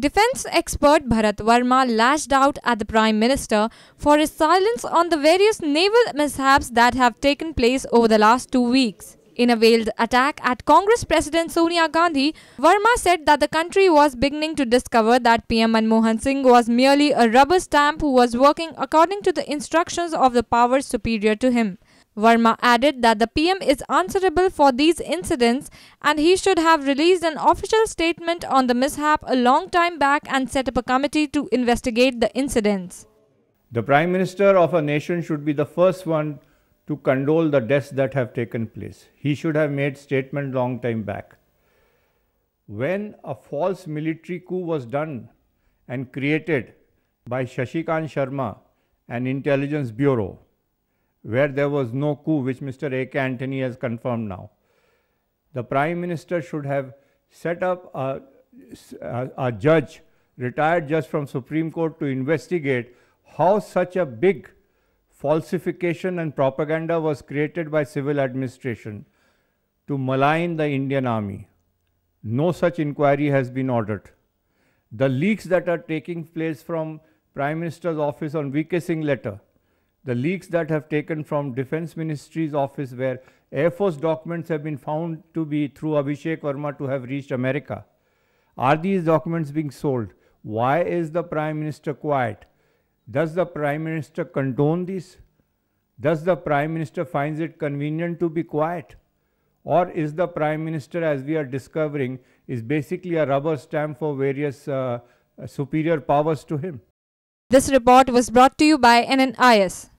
Defense expert Bharat Verma lashed out at the Prime Minister for his silence on the various naval mishaps that have taken place over the last two weeks. In a veiled attack at Congress President Sonia Gandhi, Verma said that the country was beginning to discover that PM Manmohan Singh was merely a rubber stamp who was working according to the instructions of the powers superior to him. Verma added that the PM is answerable for these incidents and he should have released an official statement on the mishap a long time back and set up a committee to investigate the incidents. The Prime Minister of a nation should be the first one to condole the deaths that have taken place. He should have made statement long time back. When a false military coup was done and created by Shashikant Sharma, an intelligence bureau, where there was no coup, which Mr. A.K. Antony has confirmed now. The Prime Minister should have set up a, a, a judge, retired judge from Supreme Court, to investigate how such a big falsification and propaganda was created by civil administration to malign the Indian army. No such inquiry has been ordered. The leaks that are taking place from Prime Minister's office on VK Singh letter the leaks that have taken from Defense Ministry's office where Air Force documents have been found to be through Abhishek Verma to have reached America. Are these documents being sold? Why is the Prime Minister quiet? Does the Prime Minister condone this? Does the Prime Minister finds it convenient to be quiet? Or is the Prime Minister, as we are discovering, is basically a rubber stamp for various uh, superior powers to him? This report was brought to you by NNIS.